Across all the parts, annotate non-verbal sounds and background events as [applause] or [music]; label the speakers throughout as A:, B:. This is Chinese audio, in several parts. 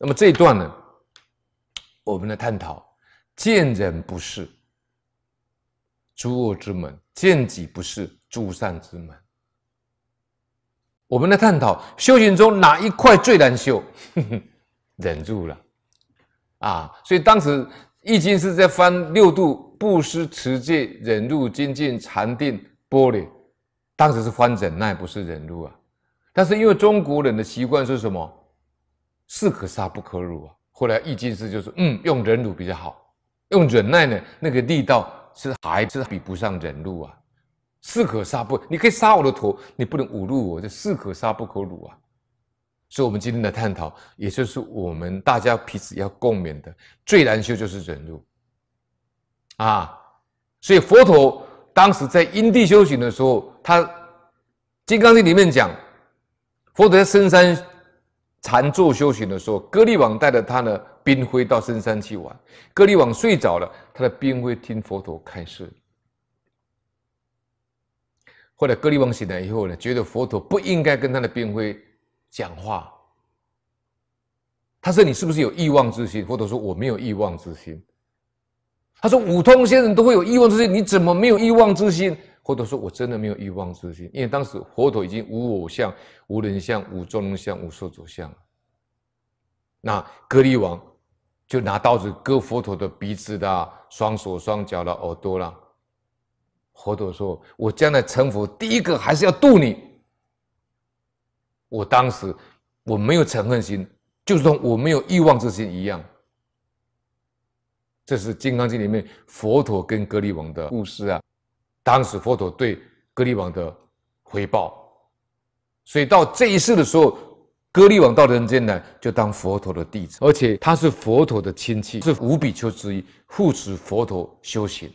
A: 那么这一段呢，我们来探讨：见人不是诸恶之门，见己不是诸善之门。我们来探讨修行中哪一块最难修，[laughs] 忍住了啊！所以当时《易经》是在翻六度：布施、持戒、忍辱、精进、禅定、玻璃，当时是翻忍耐，不是忍辱啊。但是因为中国人的习惯是什么？士可杀不可辱啊！后来《易经》是就说，嗯，用忍辱比较好，用忍耐呢，那个力道是还是比不上忍辱啊。士可杀不，你可以杀我的头，你不能侮辱我。这士可杀不可辱啊！所以，我们今天的探讨，也就是我们大家彼此要共勉的最难修就是忍辱啊。所以，佛陀当时在因地修行的时候，他《金刚经》里面讲，佛陀在深山。禅坐修行的时候，歌利王带着他的兵辉到深山去玩。歌利王睡着了，他的兵辉听佛陀开示。后来歌利王醒来以后呢，觉得佛陀不应该跟他的兵辉讲话。他说：“你是不是有欲望之心？”佛陀说：“我没有欲望之心。”他说：“五通先生都会有欲望之心，你怎么没有欲望之心？”或者说我真的没有欲望之心，因为当时佛陀已经无偶像、无人像、无众龙像、无受足像。那格利王就拿刀子割佛陀的鼻子啦、双手双脚啦、耳朵啦。佛陀说：“我将来成佛，第一个还是要度你。”我当时我没有嗔恨心，就是说我没有欲望之心一样。这是《金刚经》里面佛陀跟格利王的故事啊。当时佛陀对歌利王的回报，所以到这一世的时候，歌利王到人间呢，就当佛陀的弟子，而且他是佛陀的亲戚，是五比丘之一，护持佛陀修行，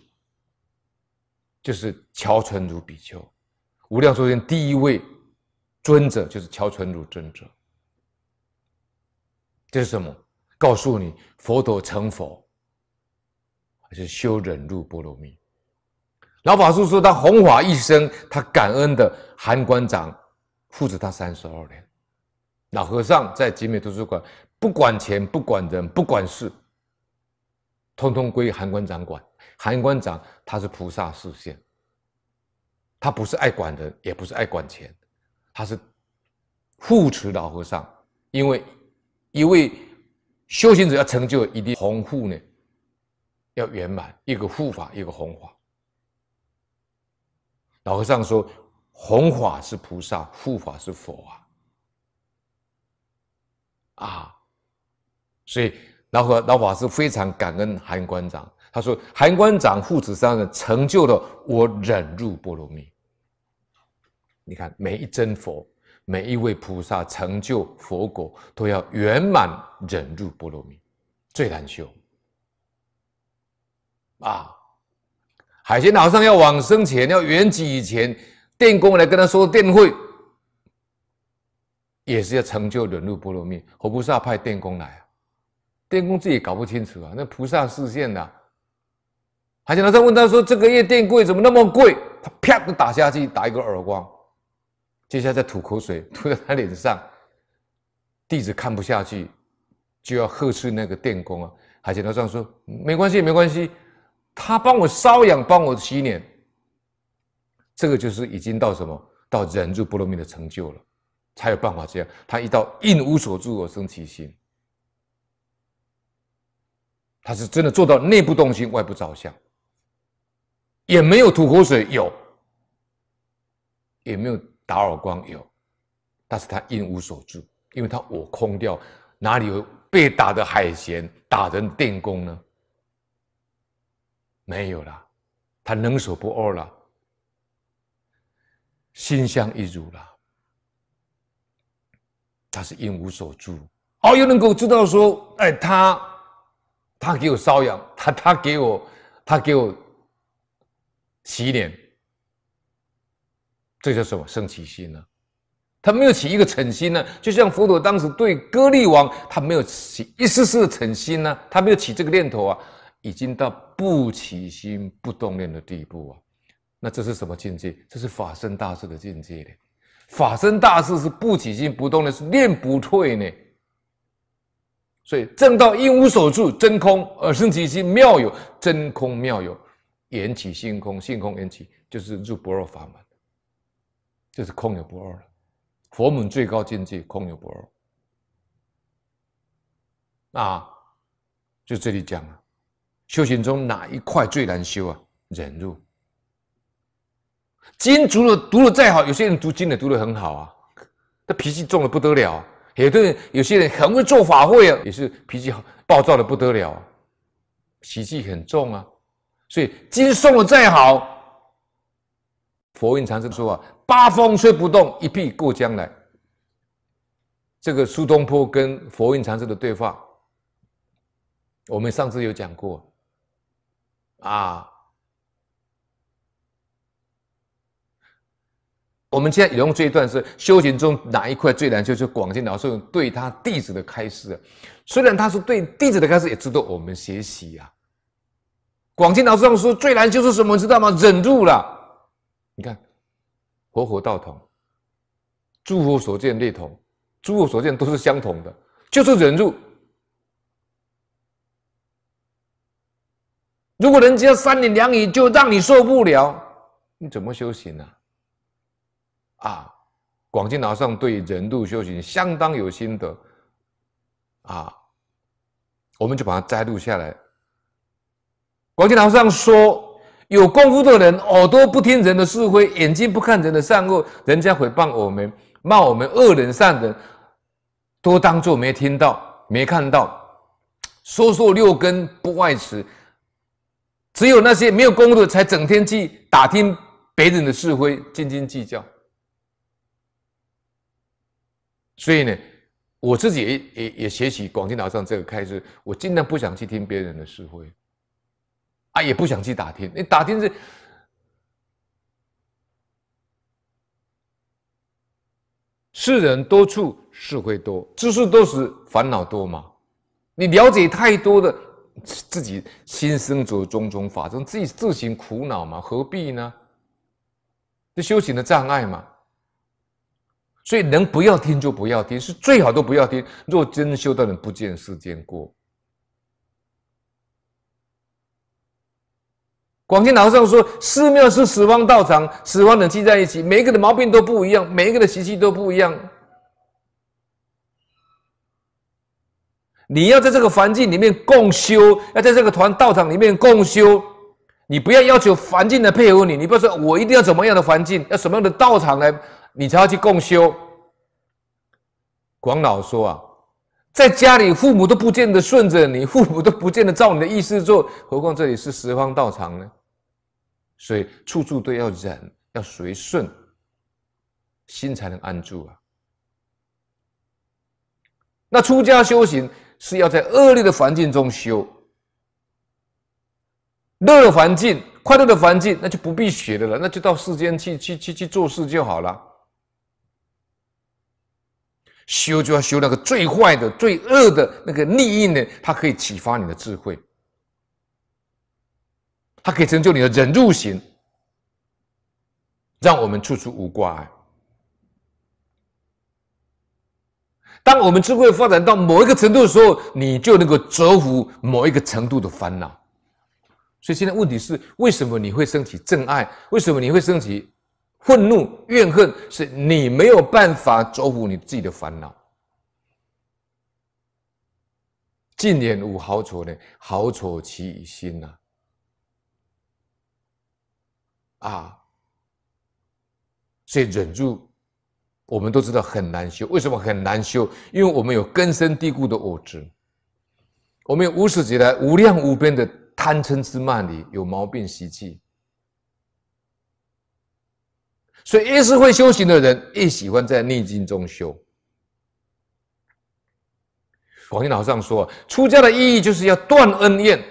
A: 就是乔纯如比丘，无量寿经第一位尊者就是乔纯如尊者。这是什么？告诉你，佛陀成佛，是修忍辱波罗蜜。老法师说：“他弘法一生，他感恩的韩馆长，护持他三十二年。老和尚在集美图书馆，不管钱，不管人，不管事，通通归韩馆长管。韩馆长他是菩萨示现，他不是爱管人，也不是爱管钱，他是护持老和尚。因为一位修行者要成就，一定弘护呢，要圆满一个护法，一个弘法。”老和尚说：“弘法是菩萨，护法是佛啊，啊！所以老和老法师非常感恩韩馆长。他说，韩馆长父子三人成就了我忍辱波罗蜜。你看，每一尊佛，每一位菩萨成就佛果，都要圆满忍辱波罗蜜，最难修啊。”海鲜老上要往生前，要圆寂以前，电工来跟他说电费，也是要成就忍辱波罗蜜。佛菩萨派电工来啊，电工自己搞不清楚啊，那菩萨视线呐。海鲜老上问他说：“这个月电柜怎么那么贵？”他啪的打下去，打一个耳光，接下来吐口水 [laughs] 吐在他脸上。弟子看不下去，就要呵斥那个电工啊。海鲜老上说：“没关系，没关系。”他帮我瘙痒，帮我洗脸，这个就是已经到什么？到忍辱波罗蜜的成就了，才有办法这样。他一到应无所住而生其心，他是真的做到内部动心，外部照相，也没有吐口水有，也没有打耳光有，但是他应无所住，因为他我空掉，哪里有被打的海鲜打人电工呢？没有了，他能所不二了，心相一如了，他是因无所住，哦，又能够知道说，哎，他，他给我瘙痒，他他给我，他给我洗脸，这叫什么生起心呢？他没有起一个诚心呢，就像佛陀当时对割利王，他没有起一丝丝的诚心呢，他没有起这个念头啊。已经到不起心不动念的地步啊！那这是什么境界？这是法身大事的境界呢。法身大事是不起心不动念，是念不退呢。所以正道一无所住真空，而生起心妙有真空妙有，缘起性空，性空缘起，就是入不二法门，就是空有不二了。佛门最高境界，空有不二啊，就这里讲了。修行中哪一块最难修啊？忍辱。经读了读的再好，有些人读经的读的很好啊，他脾气重的不得了。有的人有些人很会做法会啊，也是脾气暴躁的不得了，脾气很重啊。所以经诵的再好，佛印禅师说啊：“八风吹不动，一屁过江来。”这个苏东坡跟佛印禅师的对话，我们上次有讲过。啊！我们现在引用这一段是修行中哪一块最难？就是广进老师对他弟子的开示。虽然他是对弟子的开示，也值得我们学习啊。广进老师样说最难就是什么？知道吗？忍住啦！你看，活活道同，诸佛所见略同，诸佛所见都是相同的，就是忍住。如果人家三言两语就让你受不了，你怎么修行呢？啊，广进老上对人度修行相当有心得，啊，我们就把它摘录下来。广进老上说，有功夫的人，耳朵不听人的是非，眼睛不看人的善恶，人家诽谤我们、骂我们恶人善人，都当作没听到、没看到。说说六根不外持。只有那些没有功德，才整天去打听别人的是非，斤斤计较。所以呢，我自己也也也学习广进老上这个开示，我尽量不想去听别人的是非，啊，也不想去打听。你打听是，是人多处是非多，知识多时烦恼多嘛。你了解太多的。自己心生着种种法障，自己自行苦恼嘛？何必呢？这修行的障碍嘛？所以，能不要听就不要听，是最好都不要听。若真修到人，不见世间过。广钦老和尚说：“寺庙是死亡道场，死亡人聚在一起，每一个的毛病都不一样，每一个的习气都不一样。”你要在这个环境里面共修，要在这个团道场里面共修，你不要要求环境来配合你，你不要说“我一定要怎么样的环境，要什么样的道场来，你才要去共修”。广老说啊，在家里父母都不见得顺着你，父母都不见得照你的意思做，何况这里是十方道场呢？所以处处都要忍，要随顺，心才能安住啊。那出家修行。是要在恶劣的环境中修，乐环境、快乐的环境，那就不必学的了，那就到世间去去去去做事就好了。修就要修那个最坏的、最恶的那个逆境呢，它可以启发你的智慧，它可以成就你的忍辱心，让我们处处无挂碍。当我们智慧发展到某一个程度的时候，你就能够折服某一个程度的烦恼。所以现在问题是，为什么你会升起正爱？为什么你会升起愤怒、怨恨？是你没有办法折服你自己的烦恼。近年无好丑呢？好丑其心呐，啊，所以忍住。我们都知道很难修，为什么很难修？因为我们有根深蒂固的恶执，我们有无始劫来无量无边的贪嗔痴慢疑，有毛病习气。所以，越是会修行的人，越喜欢在逆境中修。广钦老上说：“出家的意义就是要断恩怨，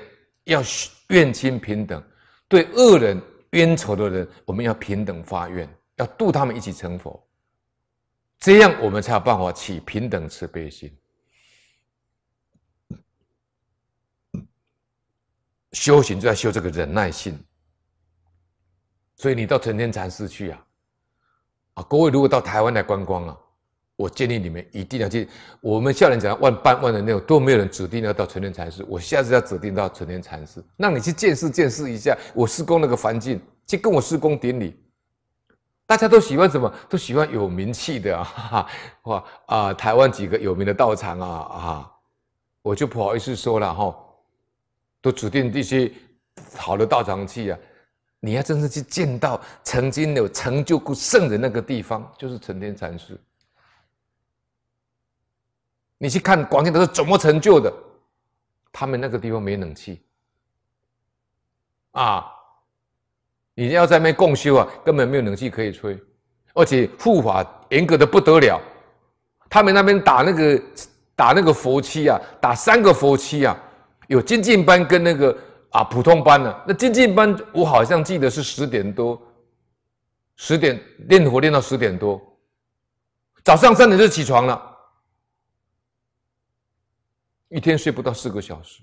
A: 要怨亲平等。对恶人冤仇的人，我们要平等发愿，要度他们一起成佛。”这样我们才有办法起平等慈悲心。修行就要修这个忍耐性，所以你到承天禅寺去啊，啊，各位如果到台湾来观光啊，我建议你们一定要去。我们下人讲万般万的内都没有人指定要到承天禅寺，我下次要指定到承天禅寺，让你去见识见识一下我施工那个环境，去跟我施工典礼。大家都喜欢什么？都喜欢有名气的，啊！[laughs] 哇啊！台湾几个有名的道场啊啊，我就不好意思说了哈，都指定这些好的道场去啊。你要真正去见到曾经有成就过圣人那个地方，就是成天禅寺。你去看广天都是怎么成就的？他们那个地方没冷气啊。你要在那边共修啊，根本没有冷气可以吹，而且护法严格的不得了。他们那边打那个打那个佛七啊，打三个佛七啊，有精进班跟那个啊普通班的。那精进班我好像记得是十点多，十点练火练到十点多，早上三点就起床了，一天睡不到四个小时。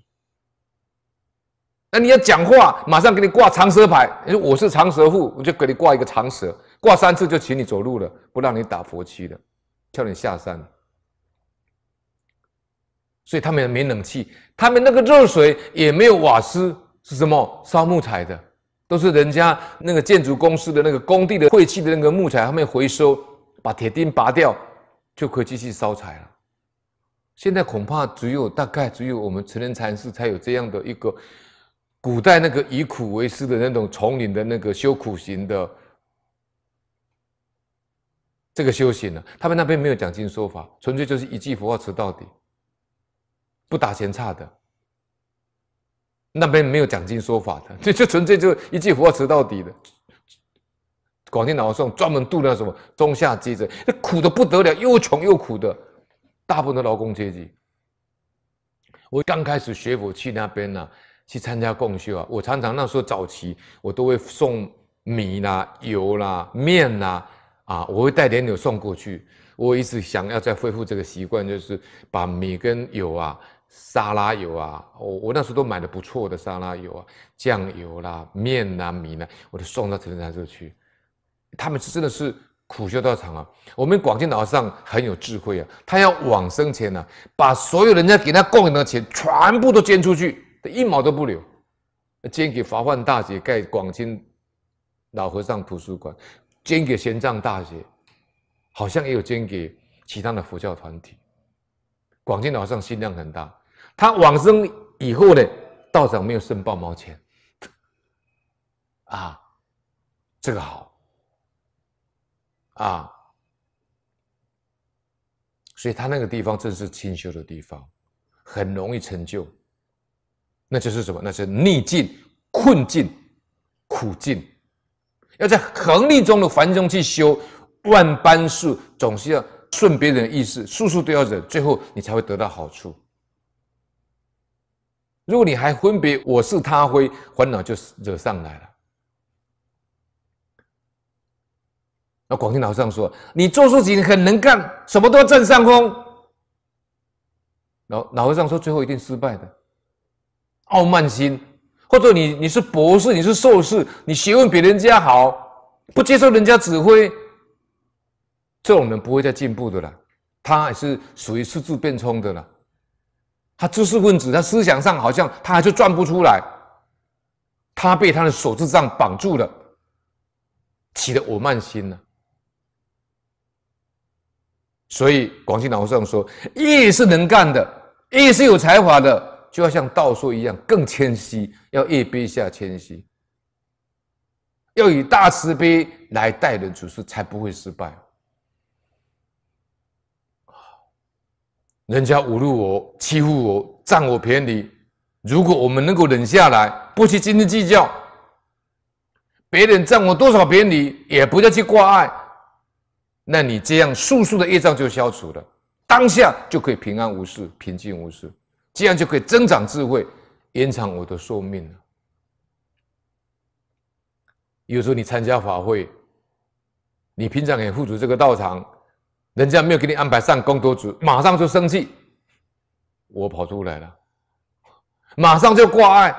A: 那你要讲话，马上给你挂长蛇牌。你说我是长舌户，我就给你挂一个长蛇，挂三次就请你走路了，不让你打佛七了，叫你下山。所以他们没冷气，他们那个热水也没有瓦斯，是什么烧木材的？都是人家那个建筑公司的那个工地的废弃的那个木材，他们回收，把铁钉拔掉就可以续烧柴了。现在恐怕只有大概只有我们成人禅师才有这样的一个。古代那个以苦为师的那种丛林的那个修苦行的这个修行呢，他们那边没有讲经说法，纯粹就是一句佛号持到底，不打闲差的。那边没有讲经说法的，就 [laughs] 就纯粹就一句佛号持到底的。广西老送专门度量什么中下阶层，苦的不得了，又穷又苦的，大部分的劳工阶级。我刚开始学佛去那边呢。去参加供修啊！我常常那时候早期，我都会送米啦、油啦、面啦，啊，我会带点油送过去。我一直想要再恢复这个习惯，就是把米跟油啊、沙拉油啊，我我那时候都买的不错的沙拉油啊、酱油啦、面啦、米呢，我都送到陈云山社他们是真的是苦修道场啊！我们广进岛上很有智慧啊，他要往生前呢，把所有人家给他供养的钱全部都捐出去。他一毛都不留，捐给华汉大学盖广清老和尚图书馆，捐给玄奘大学，好像也有捐给其他的佛教团体。广清老上心量很大，他往生以后呢，道长没有剩半毛钱，啊，这个好，啊，所以他那个地方正是清修的地方，很容易成就。那就是什么？那是逆境、困境、苦境，要在横逆中的繁中去修。万般事总是要顺别人的意思，处处都要忍，最后你才会得到好处。如果你还分别我是他非，烦恼就惹上来了。那广钦老和尚说：“你做事情很能干，什么都占上风。”老老和尚说：“最后一定失败的。”傲慢心，或者你你是博士，你是硕士，你学问比人家好，不接受人家指挥，这种人不会再进步的了，他也是属于失字变冲的了，他知识分子，他思想上好像他还是转不出来，他被他的手智障绑住了，起了我慢心了。所以广西老和尚说：“越是能干的，越是有才华的。”就要像道说一样，更谦虚，要一卑下谦虚，要以大慈悲来待人处事，才不会失败。人家侮辱我、欺负我、占我便宜，如果我们能够忍下来，不去斤斤计较，别人占我多少便宜，也不要去挂碍，那你这样，速速的业障就消除了，当下就可以平安无事、平静无事。这样就可以增长智慧，延长我的寿命了。有时候你参加法会，你平常也负责这个道场，人家没有给你安排上功德主，马上就生气，我跑出来了，马上就挂碍，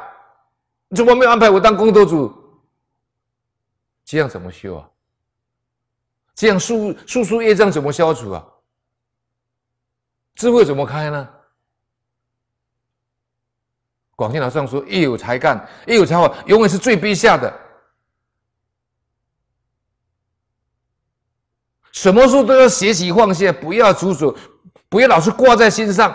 A: 怎么没有安排我当功德主？这样怎么修啊？这样树树树业障怎么消除啊？智慧怎么开呢？广信老上书，一有才干，一有才华，永远是最卑下的。什么书都要学习放下，不要执着，不要老是挂在心上。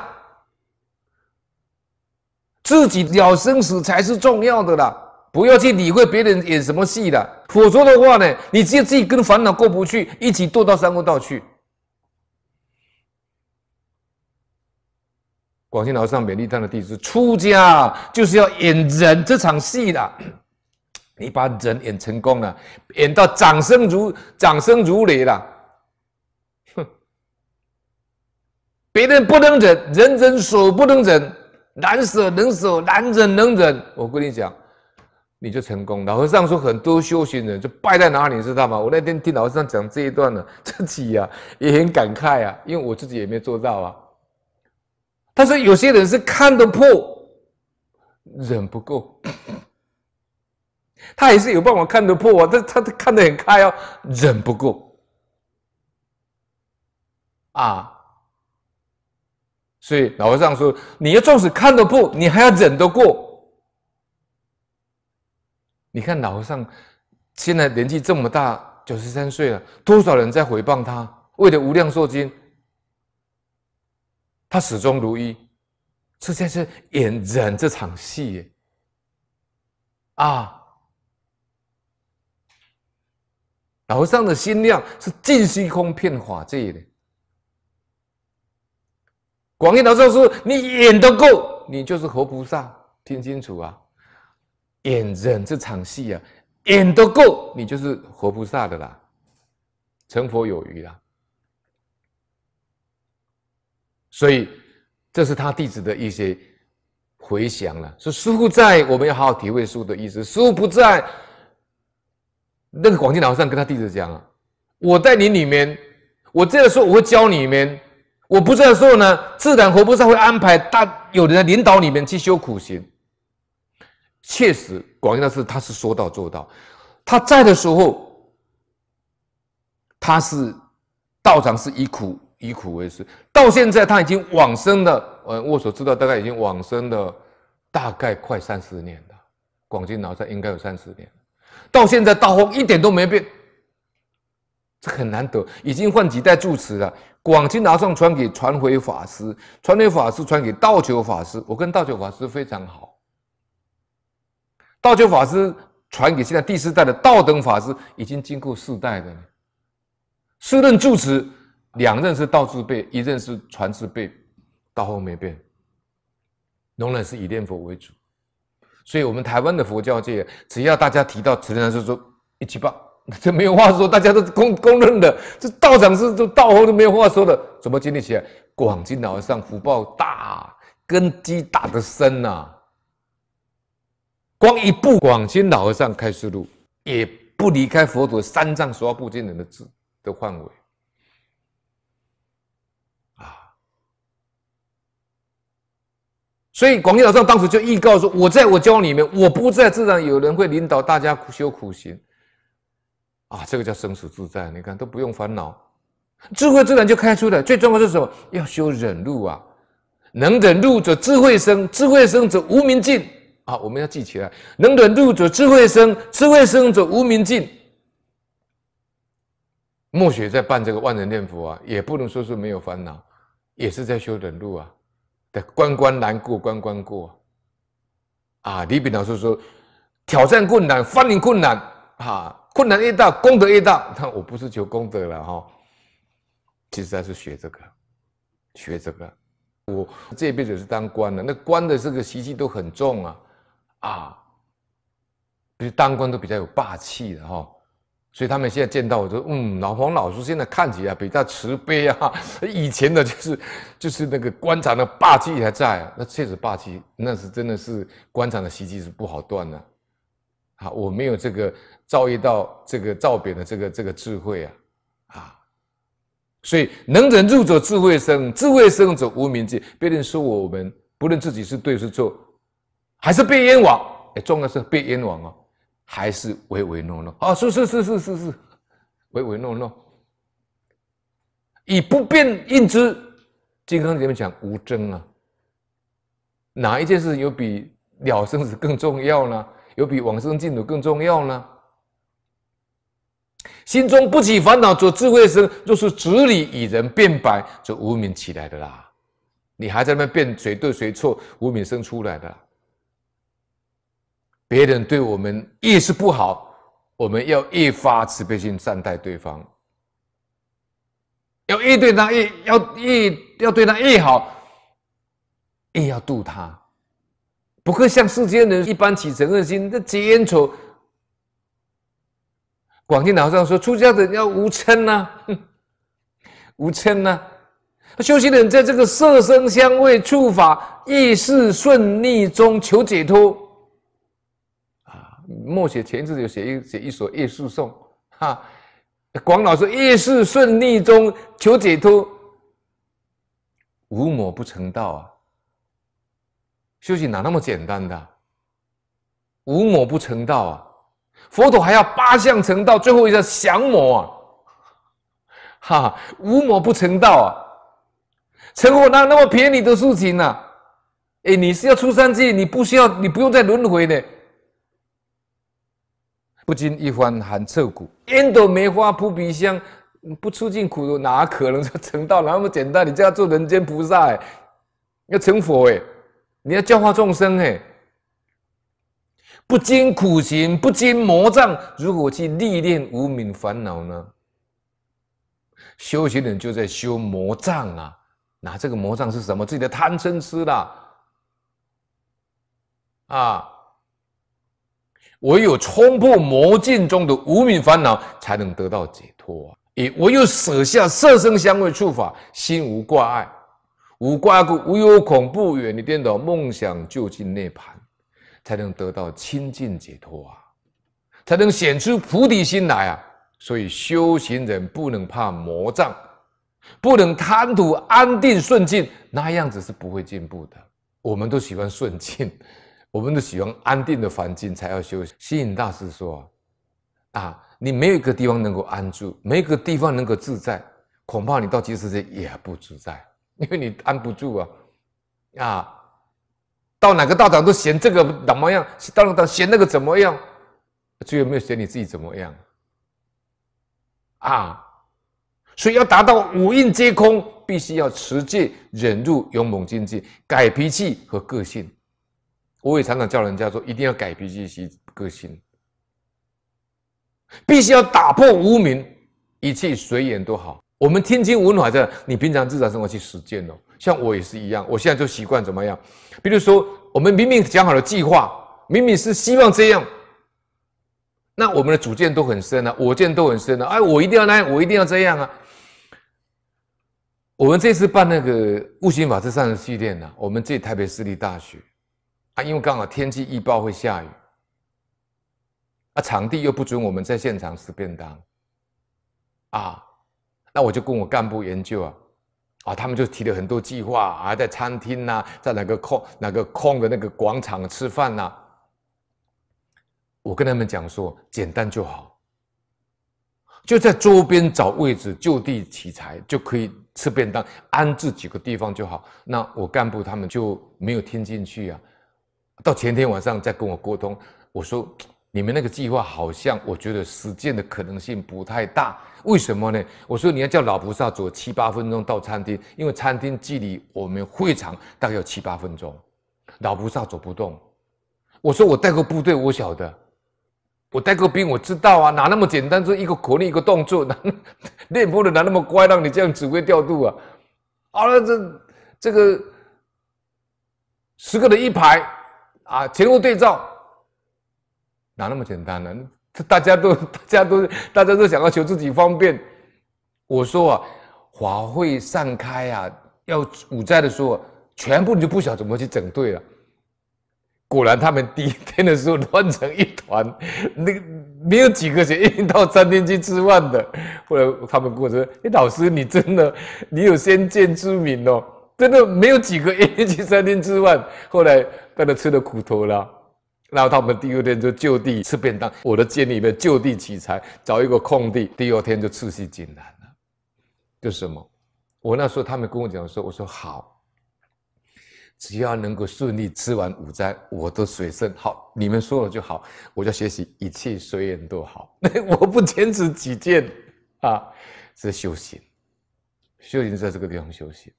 A: 自己了生死才是重要的啦，不要去理会别人演什么戏的。否则的话呢，你只有自己跟烦恼过不去，一起堕到三恶道去。广西老和尚勉丽他的弟子：出家就是要演人这场戏的，[clears throat] 你把人演成功了，演到掌声如掌声如雷了，哼，[laughs] 别人不能忍，人人所不能忍，难舍能舍，难忍能忍。我跟你讲，你就成功。老和尚说，很多修行人就败在哪里，你知道吗？我那天听老和尚讲这一段呢，[laughs] 自己呀也很感慨啊，因为我自己也没做到啊。他说：“有些人是看得破，忍不够。[coughs] 他也是有办法看得破啊，他他看得很开哦，忍不够啊。所以老和尚说：你要重使看得破，你还要忍得过。你看老和尚现在年纪这么大，九十三岁了，多少人在回谤他？为了无量寿经。”他始终如一，这才是演人这场戏。啊，老和尚的心量是尽虚空遍法界的。广义老师说：“你演得够，你就是活菩萨。听清楚啊，演人这场戏啊，演得够，你就是活菩萨的啦，成佛有余啦。所以，这是他弟子的一些回想了。说师傅在，我们要好好体会师傅的意思；师傅不在，那个广进老和尚跟他弟子讲啊：“我在你里面，我在的时候我会教你们；我不在的时候呢，自然活菩萨会安排。大有人来领导里面去修苦行，确实，广进老师他是说到做到。他在的时候，他是道长是一苦。”以苦为师，到现在他已经往生了。呃，我所知道大概已经往生了，大概快三十年了。广进老禅应该有三十年到现在道风一点都没变，这很难得。已经换几代住持了。广济老上传给传回法师，传回法师传给道九法师。我跟道九法师非常好。道九法师传给现在第四代的道等法师，已经经过四代了。四任住持。两任是道字辈，一任是传字辈，道后没变。仍然是以念佛为主，所以，我们台湾的佛教界，只要大家提到慈然，就说一起八，这没有话说，大家都公 [laughs] 公认的。这道长是都道后都没有话说的，怎么建立起来？广进老和尚福报大，根基打得深呐。光一部广进老和尚开示录，也不离开佛陀三藏十二部经人的字的范围。所以广义老上当时就预告说：“我在我教里面，我不在，自然有人会领导大家苦修苦行，啊，这个叫生死自在。你看都不用烦恼，智慧自然就开出了。最重要是什么？要修忍辱啊！能忍辱者，智慧生；智慧生者，无明尽。啊，我们要记起来：能忍辱者，智慧生；智慧生者，无明尽。墨雪在办这个万人念佛啊，也不能说是没有烦恼，也是在修忍辱啊。”关关难过，关关过。啊，李炳老师说，挑战困难，翻越困难，哈，困难越大，功德越大。但 [laughs] 我不是求功德了哈，其实他是学这个，学这个。我这一辈子是当官的，那官的这个习气都很重啊，啊，比如当官都比较有霸气的哈。所以他们现在见到我说：“嗯，老黄老师现在看起来比较慈悲啊，[laughs] 以前的就是，就是那个官场的霸气还在，啊，那确实霸气，那是真的是官场的习气是不好断的啊。我没有这个遭遇到这个造贬的这个这个智慧啊，啊，所以能忍住者智慧生，智慧生者无名界，别人说我们不论自己是对是错，还是被冤枉，也重要是被冤枉啊。”还是唯唯诺诺啊！是是是是是是，唯唯诺诺，以不变应之。金刚经》里面讲无争啊，哪一件事有比了生死更重要呢？有比往生净土更重要呢？心中不起烦恼，做智慧生；若是直理与人辩白，就无名起来的啦。你还在那边辩谁对谁错，无名生出来的。啦。别人对我们越是不好，我们要越发慈悲心善待对方，要越对他越要越要对他越好，越要度他，不会像世间人一般起嗔恨心。这结冤仇。广义老上说，出家人要无嗔呐，[laughs] 无嗔呐。修行人在这个色声香味触法、意识顺逆中求解脱。默写全字就写一写一首《夜宿颂》哈，广老师夜寺顺逆中求解脱，无魔不成道啊！修行哪那么简单的？无魔不成道啊！佛陀还要八相成道，最后一个降魔啊！哈，无魔不成道啊！成佛哪有那么便宜的事情呢？哎，你是要出三界，你不需要，你不用再轮回的。不禁一番寒彻骨，烟斗梅花扑鼻香。不出尽苦头，哪可能说成道？那么简单？你这要做人间菩萨，要成佛哎，你要教化众生哎，不经苦行，不经魔障，如果去历练无明烦恼呢？修行人就在修魔障啊！那这个魔障是什么？自己的贪嗔痴啦，啊！唯有冲破魔境中的无名烦恼，才能得到解脱啊！也唯有舍下色声香味触法，心无挂碍，无挂固，无有恐怖，远离颠倒梦想，究竟涅盘，才能得到清净解脱啊！才能显出菩提心来啊！所以修行人不能怕魔障，不能贪图安定顺境，那样子是不会进步的。我们都喜欢顺境。我们都喜欢安定的环境才要修。吸引大师说：“啊，你没有一个地方能够安住，没有一个地方能够自在，恐怕你到极乐世界也不自在，[laughs] 因为你安不住啊。啊，到哪个道场都嫌这个怎么样，到哪道嫌那个怎么样，最后没有嫌你自己怎么样啊？所以要达到五蕴皆空，必须要持戒、忍辱、勇猛精进、改脾气和个性。”我也常常叫人家说：“一定要改脾气、习个性，必须要打破无名，一切随缘都好。”我们听经文法的，你平常日常生活去实践哦。像我也是一样，我现在就习惯怎么样？比如说，我们明明讲好了计划，明明是希望这样，那我们的主见都很深啊，我见都很深啊。哎，我一定要那样，我一定要这样啊。我们这次办那个《悟心法师上的系列》呢，我们这台北私立大学。啊，因为刚好天气预报会下雨，啊，场地又不准我们在现场吃便当，啊，那我就跟我干部研究啊，啊，他们就提了很多计划，啊，在餐厅呐，在哪个空哪个空的那个广场吃饭呐，我跟他们讲说简单就好，就在周边找位置，就地取材就可以吃便当，安置几个地方就好。那我干部他们就没有听进去啊。到前天晚上再跟我沟通，我说你们那个计划好像我觉得实践的可能性不太大，为什么呢？我说你要叫老菩萨走七八分钟到餐厅，因为餐厅距离我们会场大概有七八分钟，老菩萨走不动。我说我带过部队，我晓得，我带过兵，我知道啊，哪那么简单就一个口令一个动作，[laughs] 练波的哪那么乖，让你这样指挥调度啊？好了，这这个十个人一排。啊，前后对照，哪那么简单呢？大家都，大家都，大家都想要求自己方便。我说啊，华会散开啊，要五斋的时候，全部你就不晓得怎么去整对了。果然，他们第一天的时候乱成一团，那个没有几个愿意到餐厅去吃饭的。后来他们跟我说：“哎，老师，你真的，你有先见之明哦，真的没有几个愿意去餐厅吃饭。”后来。但他吃了苦头了，然后他们第二天就就地吃便当。我的监里面就地取材，找一个空地，第二天就吃井然了。就什么？我那时候他们跟我讲说，我说好，只要能够顺利吃完午斋，我都随身好，你们说了就好，我就学习一切随缘都好，[laughs] 我不坚持己见啊，是修行。修行在这个地方修行，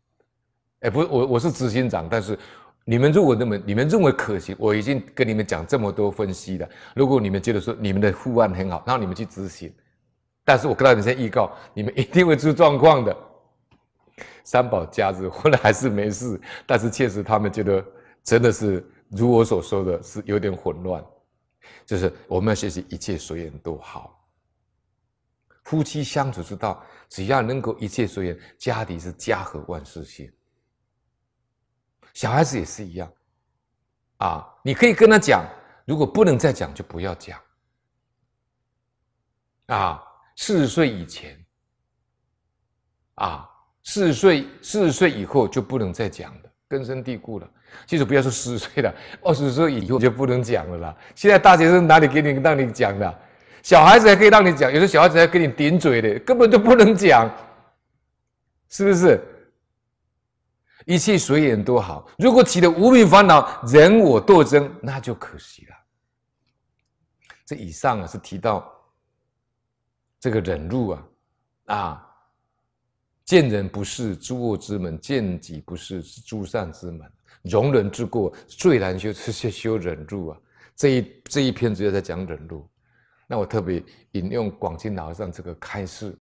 A: 哎，不是我我是执行长，但是。你们如果认为你们认为可行，我已经跟你们讲这么多分析了。如果你们觉得说你们的护腕很好，然后你们去执行，但是我跟大家先预告，你们一定会出状况的。三宝家子后来还是没事，但是确实他们觉得真的是如我所说的是有点混乱。就是我们要学习一切随缘都好，夫妻相处之道，只要能够一切随缘，家里是家和万事兴。小孩子也是一样，啊，你可以跟他讲，如果不能再讲，就不要讲，啊，四十岁以前，啊，四十岁四十岁以后就不能再讲了，根深蒂固了。其实不要说四十岁了，二十岁以后就不能讲了啦。现在大学生哪里给你让你讲的？小孩子还可以让你讲，有候小孩子还跟你顶嘴的，根本就不能讲，是不是？一切随缘都好，如果起了无名烦恼、人我斗争，那就可惜了。这以上啊是提到这个忍辱啊，啊，见人不是诸恶之门，见己不是是诸善之门。容忍之过最难修，是修忍辱啊。这一这一篇主要在讲忍辱。那我特别引用广钦老和尚这个开示。